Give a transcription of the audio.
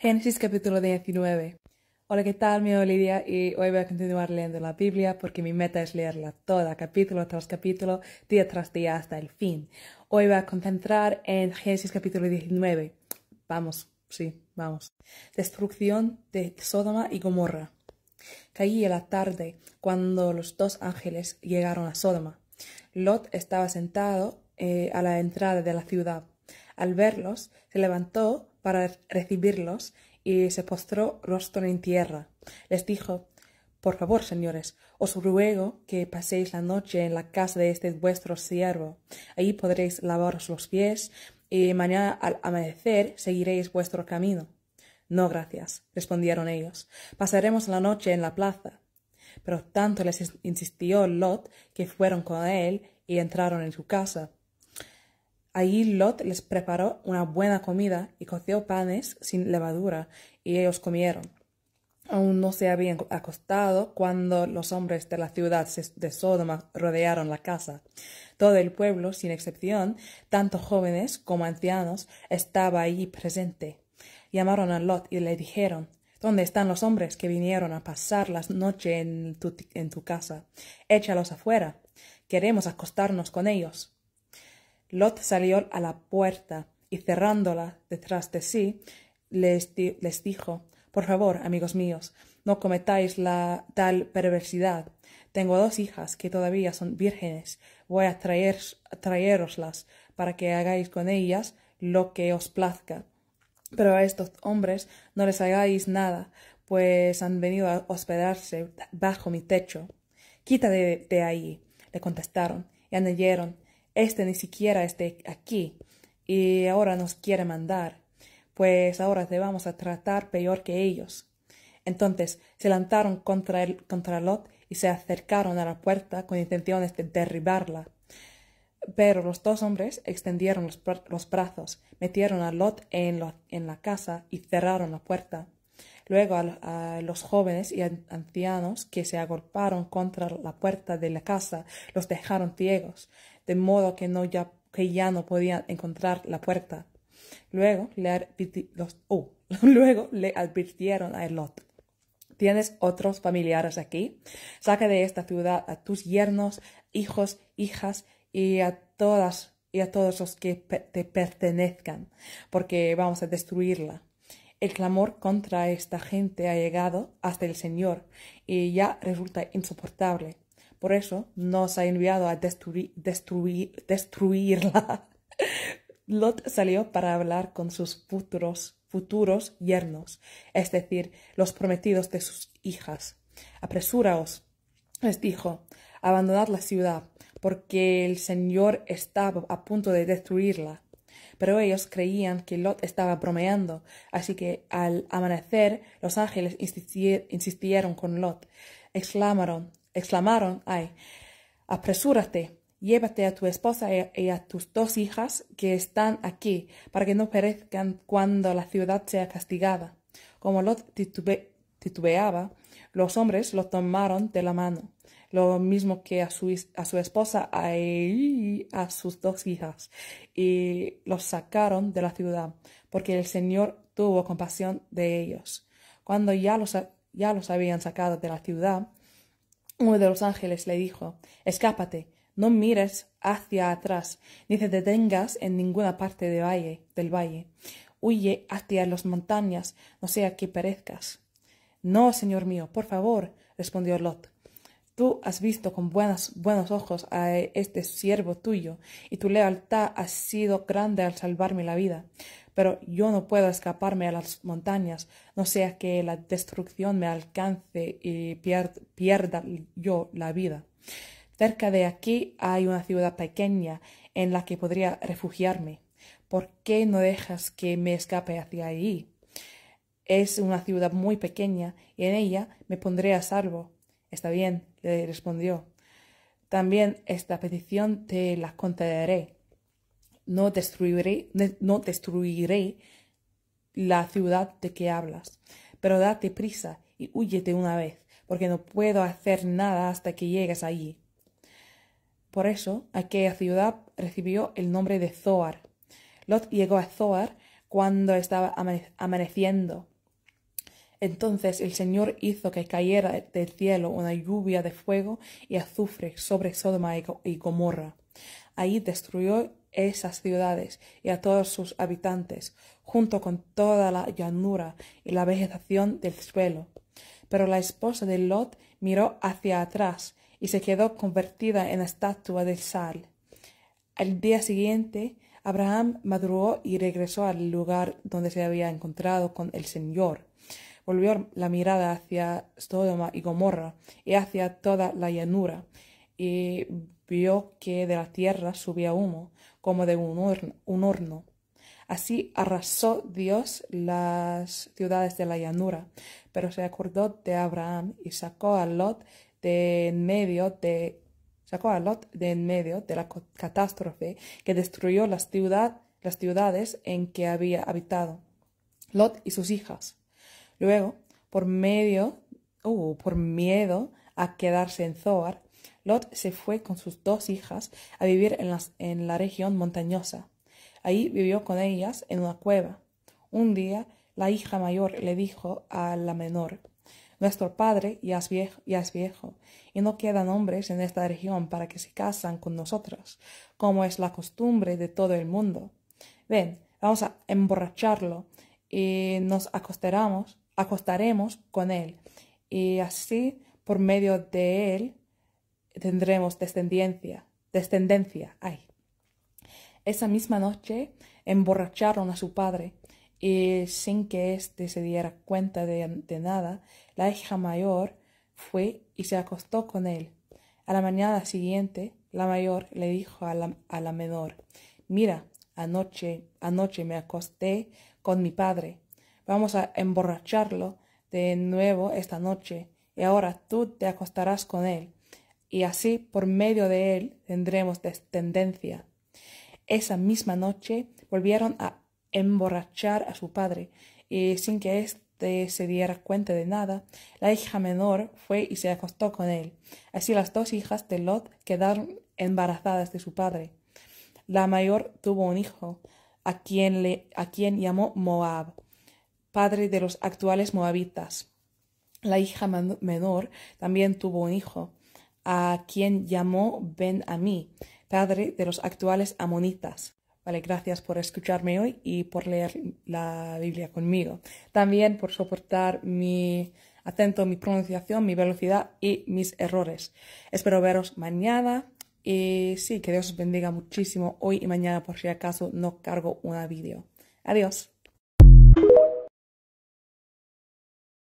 Génesis capítulo 19. Hola, ¿qué tal? Mi Lidia y hoy voy a continuar leyendo la Biblia porque mi meta es leerla toda, capítulo tras capítulo, día tras día hasta el fin. Hoy voy a concentrar en Génesis capítulo 19. Vamos, sí, vamos. Destrucción de Sodoma y Gomorra. Caía la tarde cuando los dos ángeles llegaron a Sodoma. Lot estaba sentado eh, a la entrada de la ciudad. Al verlos, se levantó para recibirlos y se postró rostro en tierra. Les dijo, Por favor, señores, os ruego que paséis la noche en la casa de este vuestro siervo. Allí podréis lavaros los pies y mañana al amanecer seguiréis vuestro camino. No, gracias, respondieron ellos. Pasaremos la noche en la plaza. Pero tanto les insistió Lot que fueron con él y entraron en su casa. Allí Lot les preparó una buena comida y coció panes sin levadura, y ellos comieron. Aún no se habían acostado cuando los hombres de la ciudad de Sodoma rodearon la casa. Todo el pueblo, sin excepción, tanto jóvenes como ancianos, estaba allí presente. Llamaron a Lot y le dijeron ¿Dónde están los hombres que vinieron a pasar la noche en tu, en tu casa? Échalos afuera. Queremos acostarnos con ellos. Lot salió a la puerta y cerrándola detrás de sí, les, dijo, Por favor, amigos míos, no cometáis la tal perversidad. Tengo dos hijas que todavía son vírgenes. Voy a traer, traeroslas para que hagáis con ellas lo que os plazca. Pero a estos hombres no les hagáis nada, pues han venido a hospedarse bajo mi techo. Quítate de, ahí, le contestaron, y añadieron, este ni siquiera esté aquí y ahora nos quiere mandar, pues ahora te vamos a tratar peor que ellos. Entonces se lanzaron contra, el, contra Lot y se acercaron a la puerta con intenciones de derribarla. Pero los dos hombres extendieron los, brazos, metieron a Lot en, la casa y cerraron la puerta. Luego a, los jóvenes y ancianos que se agolparon contra la puerta de la casa los dejaron ciegos de modo que, no ya, que ya no podían encontrar la puerta. Luego le, oh, advirtieron a Elot. ¿Tienes otros familiares aquí? Saca de esta ciudad a tus yernos, hijos, hijas y a todas y a todos los que te pertenezcan, porque vamos a destruirla. El clamor contra esta gente ha llegado hasta el Señor y ya resulta insoportable. Por eso nos ha enviado a destruir, destruirla. Lot salió para hablar con sus futuros, futuros yernos, es decir, los prometidos de sus hijas. Apresuraos, les dijo, abandonad la ciudad, porque el Señor estaba a punto de destruirla. Pero ellos creían que Lot estaba bromeando, así que al amanecer los ángeles insistieron con Lot. Exclamaron, exclamaron, ay, apresúrate, llévate a tu esposa e, y a tus dos hijas que están aquí, para que no perezcan cuando la ciudad sea castigada. Como Lot titubeaba, los hombres lo tomaron de la mano, lo mismo que a su, a su esposa y a sus dos hijas, y los sacaron de la ciudad, porque el Señor tuvo compasión de ellos. Cuando ya ya los habían sacado de la ciudad, uno de los ángeles le dijo Escápate, no mires hacia atrás, ni te detengas en ninguna parte valle, del valle. Huye hacia las montañas, no sea que perezcas. No, señor mío, por favor, respondió Lot. Tú has visto con buenas, buenos ojos a este siervo tuyo, y tu lealtad ha sido grande al salvarme la vida pero yo no puedo escaparme a las montañas, no sea que la destrucción me alcance y pierda yo la vida. Cerca de aquí hay una ciudad pequeña en la que podría refugiarme. ¿Por qué no dejas que me escape hacia allí? Es una ciudad muy pequeña y en ella me pondré a salvo. Está bien, le respondió. También esta petición te la concederé no destruiré, no destruiré la ciudad de que hablas. Pero date prisa y huyete una vez, porque no puedo hacer nada hasta que llegues allí. Por eso aquella ciudad recibió el nombre de Zoar. Lot llegó a Zoar cuando estaba amaneciendo. Entonces el Señor hizo que cayera del cielo una lluvia de fuego y azufre sobre Sodoma y Gomorra. Ahí destruyó esas ciudades y a todos sus habitantes, junto con toda la llanura y la vegetación del suelo. Pero la esposa de Lot miró hacia atrás y se quedó convertida en estatua de sal. Al día siguiente, Abraham madrugó y regresó al lugar donde se había encontrado con el Señor. Volvió la mirada hacia Sodoma y Gomorra y hacia toda la llanura, y vio que de la tierra subía humo, como de un horno. Así arrasó Dios las ciudades de la llanura, pero se acordó de Abraham y sacó a Lot de en medio de sacó a Lot de en medio de la catástrofe que destruyó las, ciudad, las ciudades en que había habitado. Lot y sus hijas. Luego, por medio, por miedo a quedarse en Zoar, Lot se fue con sus dos hijas a vivir en, la región montañosa. Ahí vivió con ellas en una cueva. Un día, la hija mayor le dijo a la menor, Nuestro padre ya es viejo, y no quedan hombres en esta región para que se casan con nosotros, como es la costumbre de todo el mundo. Ven, vamos a emborracharlo y nos acostaremos, acostaremos con él, y así, por medio de él, tendremos descendencia, descendencia. Ay. Esa misma noche emborracharon a su padre y sin que éste se diera cuenta de, nada, la hija mayor fue y se acostó con él. A la mañana siguiente, la mayor le dijo a la, a la menor, mira, anoche, anoche me acosté con mi padre, vamos a emborracharlo de nuevo esta noche, y ahora tú te acostarás con él y así por medio de él tendremos descendencia. Esa misma noche volvieron a emborrachar a su padre, y sin que éste se diera cuenta de nada, la hija menor fue y se acostó con él. Así las dos hijas de Lot quedaron embarazadas de su padre. La mayor tuvo un hijo, a quien, le, a quien llamó Moab, padre de los actuales moabitas. La hija menor también tuvo un hijo, a quien llamó Ben Ami, padre de los actuales amonitas. Vale, gracias por escucharme hoy y por leer la Biblia conmigo. También por soportar mi acento, mi pronunciación, mi velocidad y mis errores. Espero veros mañana y sí, que Dios os bendiga muchísimo hoy y mañana por si acaso no cargo una vídeo. Adiós.